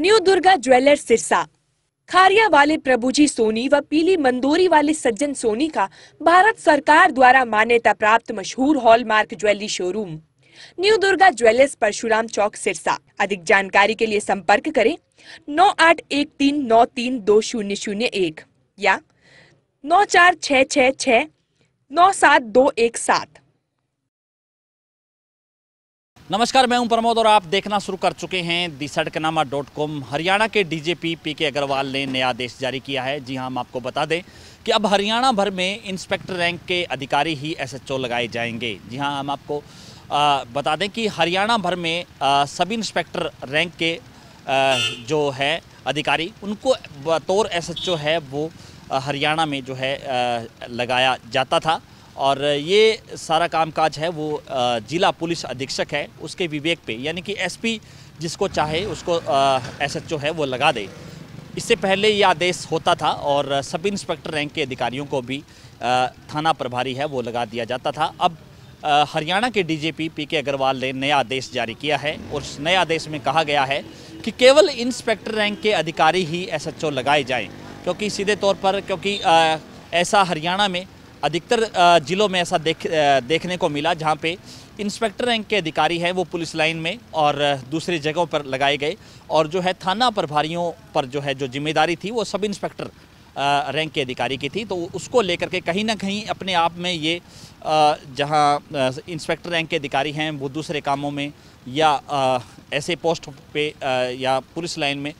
new Durga jeweller Sirsa Khariya वाले प्रभुजी सोनी व पीली मंदोरी वाले सज्जन सोनी का भारत सरकार द्वारा मान्यता प्राप्त मशहूर hallmark jewellery showroom new Durga jewellers Parshuram Chowk Sirsa अधिक जानकारी के लिए संपर्क करें नौ आठ एक तीन नौ तीन दो शून्य शून्य एक या नौ चार छ छ छ नौ सात दो एक सात नमस्कार मैं हूं प्रमोद और आप देखना शुरू कर चुके हैं the Sadaknama dot com Haryana के डीजीपी पी के अग्रवाल ने नया आदेश जारी किया है जी हां हम आपको बता दें कि अब हरियाणा भर में इंस्पेक्टर रैंक के अधिकारी ही एसएचओ लगाए जाएंगे जी हां हम आपको आ, बता दें कि हरियाणा भर में सभी इंस्पेक्टर रैंक के आ, जो है अधिकारी उनको बतौर एस है वो हरियाणा में जो है लगाया जाता था और ये सारा कामकाज है वो जिला पुलिस अधीक्षक है उसके विवेक पे यानी कि एसपी जिसको चाहे उसको एसएचओ है वो लगा दे इससे पहले ये आदेश होता था और सब इंस्पेक्टर रैंक के अधिकारियों को भी थाना प्रभारी है वो लगा दिया जाता था अब हरियाणा के डीजीपी पीके अग्रवाल ने नया आदेश जारी किया है और उस नए आदेश में कहा गया है कि केवल इंस्पेक्टर रैंक के अधिकारी ही एसएचओ लगाए जाएं क्योंकि सीधे तौर पर क्योंकि ऐसा हरियाणा में अधिकतर ज़िलों में ऐसा देख देखने को मिला जहाँ पे इंस्पेक्टर रैंक के अधिकारी हैं वो पुलिस लाइन में और दूसरी जगहों पर लगाए गए और जो है थाना प्रभारियों पर जो है जो जिम्मेदारी थी वो सब इंस्पेक्टर रैंक के अधिकारी की थी तो उसको लेकर के कहीं ना कहीं अपने आप में ये जहां इंस्पेक्टर रैंक के अधिकारी हैं वो दूसरे कामों में या ऐसे पोस्ट पे या पुलिस लाइन में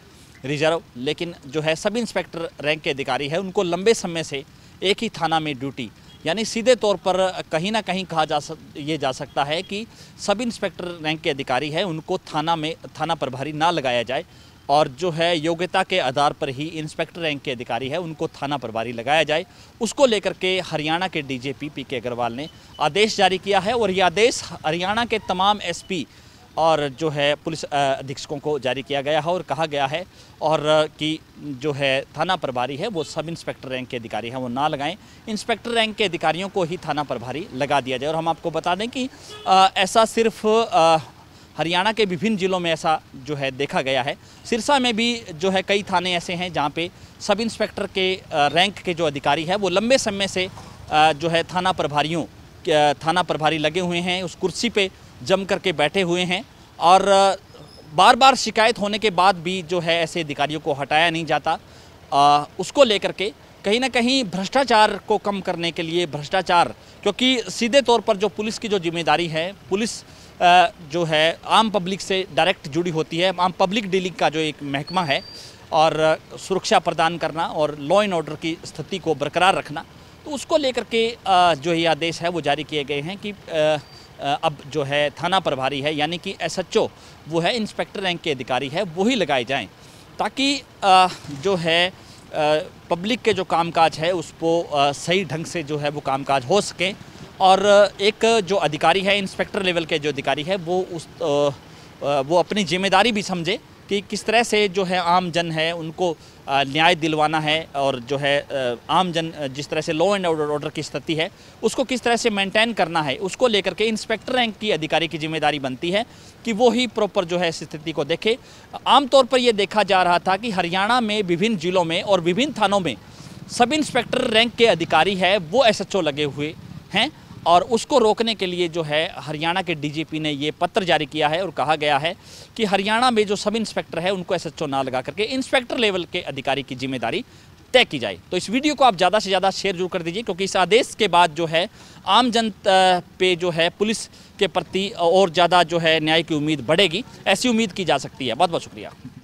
रिजर्व लेकिन जो है सब इंस्पेक्टर रैंक के अधिकारी है उनको लंबे समय से एक ही थाना में ड्यूटी यानी सीधे तौर पर कहीं ना कहीं कहा जा सक ये जा सकता है कि सब इंस्पेक्टर रैंक के अधिकारी है उनको थाना में थाना प्रभारी ना लगाया जाए और जो है योग्यता के आधार पर ही इंस्पेक्टर रैंक के अधिकारी है उनको थाना प्रभारी लगाया जाए उसको लेकर के हरियाणा के डीजीपी पी के अग्रवाल ने आदेश जारी किया है और ये आदेश हरियाणा के तमाम एसपी और जो है पुलिस अधीक्षकों को जारी किया गया है और कहा गया है और कि जो है थाना प्रभारी है वो सब इंस्पेक्टर रैंक के अधिकारी हैं वो ना लगाएं इंस्पेक्टर रैंक के अधिकारियों को ही थाना प्रभारी लगा दिया जाए और हम आपको बता दें कि ऐसा सिर्फ हरियाणा के विभिन्न जिलों में ऐसा जो है देखा गया है सिरसा में भी जो है कई थाने ऐसे हैं जहाँ पर सब इंस्पेक्टर के रैंक के जो अधिकारी है वो लंबे समय से जो है थाना प्रभारियों थाना प्रभारी लगे हुए हैं उस कुर्सी पर जम करके बैठे हुए हैं और बार बार शिकायत होने के बाद भी जो है ऐसे अधिकारियों को हटाया नहीं जाता आ, उसको लेकर के कहीं ना कहीं भ्रष्टाचार को कम करने के लिए भ्रष्टाचार क्योंकि सीधे तौर पर जो पुलिस की जो जिम्मेदारी है पुलिस जो है आम पब्लिक से डायरेक्ट जुड़ी होती है आम पब्लिक डीलिंग का जो एक महकमा है और सुरक्षा प्रदान करना और लॉ एंड ऑर्डर की स्थिति को बरकरार रखना तो उसको लेकर के जो ये आदेश है वो जारी किए गए हैं कि अब जो है थाना प्रभारी है यानी कि ओ वो है इंस्पेक्टर रैंक के अधिकारी है वही लगाए जाएँ ताकि जो है पब्लिक के जो कामकाज है उसको सही ढंग से जो है वो कामकाज हो सके और एक जो अधिकारी है इंस्पेक्टर लेवल के जो अधिकारी है वो उस वो अपनी जिम्मेदारी भी समझे कि किस तरह से जो है आम जन है उनको न्याय दिलवाना है और जो है आम जन जिस तरह से लॉ एंड ऑर्डर की स्थिति है उसको किस तरह से मेंटेन करना है उसको लेकर के इंस्पेक्टर रैंक की अधिकारी की जिम्मेदारी बनती है कि वो ही प्रॉपर जो है स्थिति को देखे आमतौर पर यह देखा जा रहा था कि हरियाणा में विभिन्न जिलों में और विभिन्न थानों में सब इंस्पेक्टर रैंक के अधिकारी है वो एस लगे हुए हैं और उसको रोकने के लिए जो है हरियाणा के डीजीपी ने ये पत्र जारी किया है और कहा गया है कि हरियाणा में जो सब इंस्पेक्टर है उनको एस एच ना लगा करके इंस्पेक्टर लेवल के अधिकारी की जिम्मेदारी तय की जाए तो इस वीडियो को आप ज़्यादा से ज़्यादा शेयर जरूर कर दीजिए क्योंकि इस आदेश के बाद जो है आम जनता पे जो है पुलिस के प्रति और ज़्यादा जो है न्याय की उम्मीद बढ़ेगी ऐसी उम्मीद की जा सकती है बहुत बहुत शुक्रिया